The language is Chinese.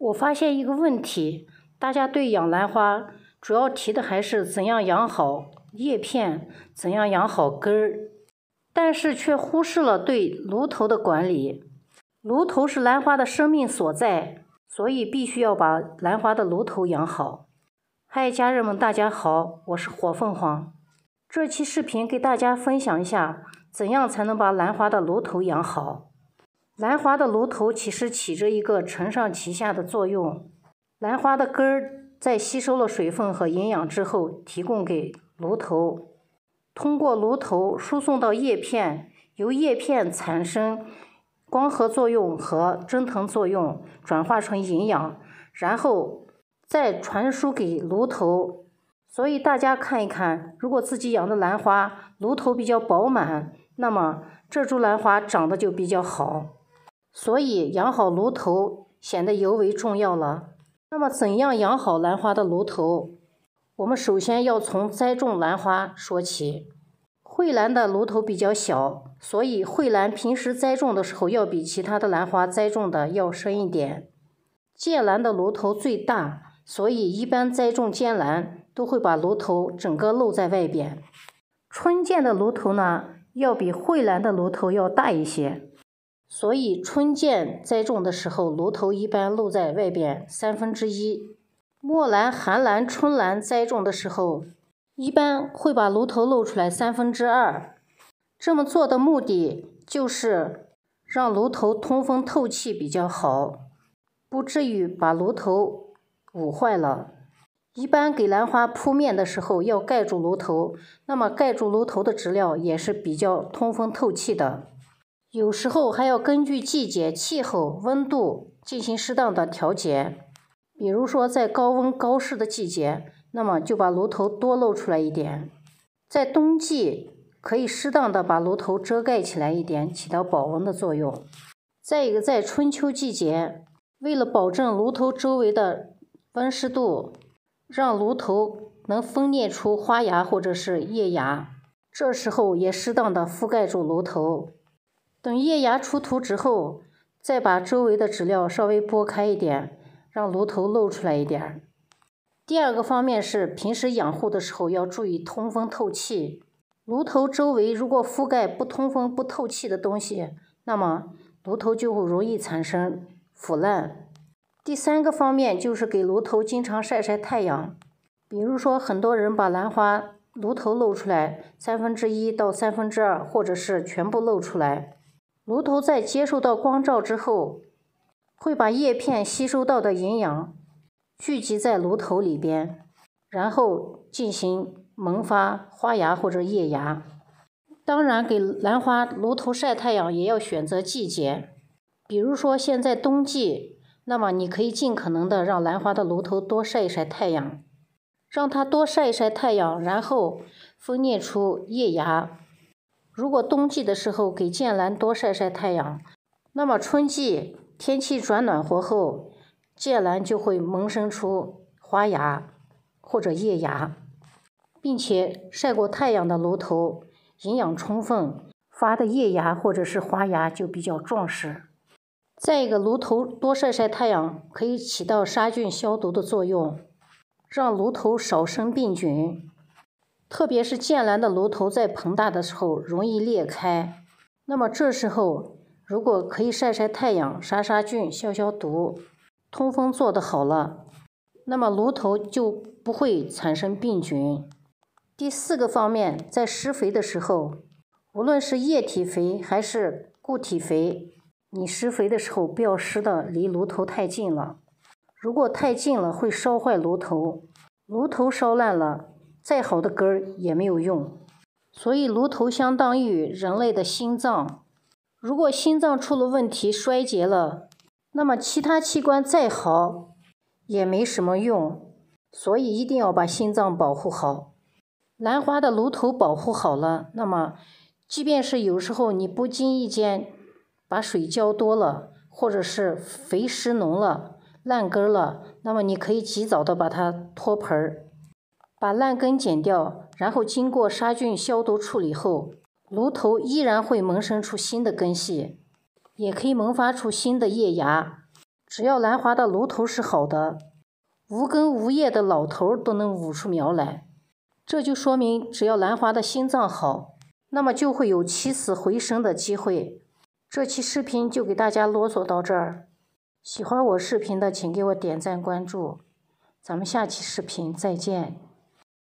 我发现一个问题，大家对养兰花主要提的还是怎样养好叶片，怎样养好根儿，但是却忽视了对芦头的管理。芦头是兰花的生命所在，所以必须要把兰花的芦头养好。嗨，家人们，大家好，我是火凤凰，这期视频给大家分享一下，怎样才能把兰花的芦头养好。兰花的芦头其实起着一个承上启下的作用。兰花的根儿在吸收了水分和营养之后，提供给芦头，通过芦头输送到叶片，由叶片产生光合作用和蒸腾作用，转化成营养，然后再传输给芦头。所以大家看一看，如果自己养的兰花芦头比较饱满，那么这株兰花长得就比较好。所以养好炉头显得尤为重要了。那么怎样养好兰花的炉头？我们首先要从栽种兰花说起。蕙兰的炉头比较小，所以蕙兰平时栽种的时候要比其他的兰花栽种的要深一点。剑兰的炉头最大，所以一般栽种剑兰都会把炉头整个露在外边。春剑的炉头呢，要比蕙兰的炉头要大一些。所以春见栽种的时候，炉头一般露在外边三分之一；墨兰、寒兰、春兰栽种的时候，一般会把炉头露出来三分之二。这么做的目的就是让炉头通风透气比较好，不至于把炉头捂坏了。一般给兰花铺面的时候要盖住炉头，那么盖住炉头的植料也是比较通风透气的。有时候还要根据季节、气候、温度进行适当的调节。比如说，在高温高湿的季节，那么就把炉头多露出来一点；在冬季，可以适当的把炉头遮盖起来一点，起到保温的作用。再一个，在春秋季节，为了保证炉头周围的温湿度，让炉头能分裂出花芽或者是叶芽，这时候也适当的覆盖住炉头。等叶芽出土之后，再把周围的植料稍微拨开一点，让炉头露出来一点。第二个方面是平时养护的时候要注意通风透气，炉头周围如果覆盖不通风不透气的东西，那么炉头就会容易产生腐烂。第三个方面就是给炉头经常晒晒太阳，比如说很多人把兰花炉头露出来三分之一到三分之二，或者是全部露出来。炉头在接受到光照之后，会把叶片吸收到的营养聚集在炉头里边，然后进行萌发花芽或者叶芽。当然，给兰花炉头晒太阳也要选择季节。比如说现在冬季，那么你可以尽可能的让兰花的炉头多晒一晒太阳，让它多晒一晒太阳，然后分裂出叶芽。如果冬季的时候给剑兰多晒晒太阳，那么春季天气转暖和后，剑兰就会萌生出花芽或者叶芽，并且晒过太阳的炉头营养充分，发的叶芽或者是花芽就比较壮实。再一个，炉头多晒晒太阳可以起到杀菌消毒的作用，让炉头少生病菌。特别是剑兰的炉头在膨大的时候容易裂开，那么这时候如果可以晒晒太阳、杀杀菌、消消毒，通风做得好了，那么炉头就不会产生病菌。第四个方面，在施肥的时候，无论是液体肥还是固体肥，你施肥的时候不要施的离炉头太近了，如果太近了会烧坏炉头，炉头烧烂了。再好的根儿也没有用，所以，芦头相当于人类的心脏。如果心脏出了问题，衰竭了，那么其他器官再好也没什么用。所以，一定要把心脏保护好。兰花的芦头保护好了，那么，即便是有时候你不经意间把水浇多了，或者是肥施浓了、烂根了，那么你可以及早的把它脱盆儿。把烂根剪掉，然后经过杀菌消毒处理后，芦头依然会萌生出新的根系，也可以萌发出新的叶芽。只要兰花的芦头是好的，无根无叶的老头都能捂出苗来。这就说明，只要兰花的心脏好，那么就会有起死回生的机会。这期视频就给大家啰嗦到这儿。喜欢我视频的，请给我点赞关注，咱们下期视频再见。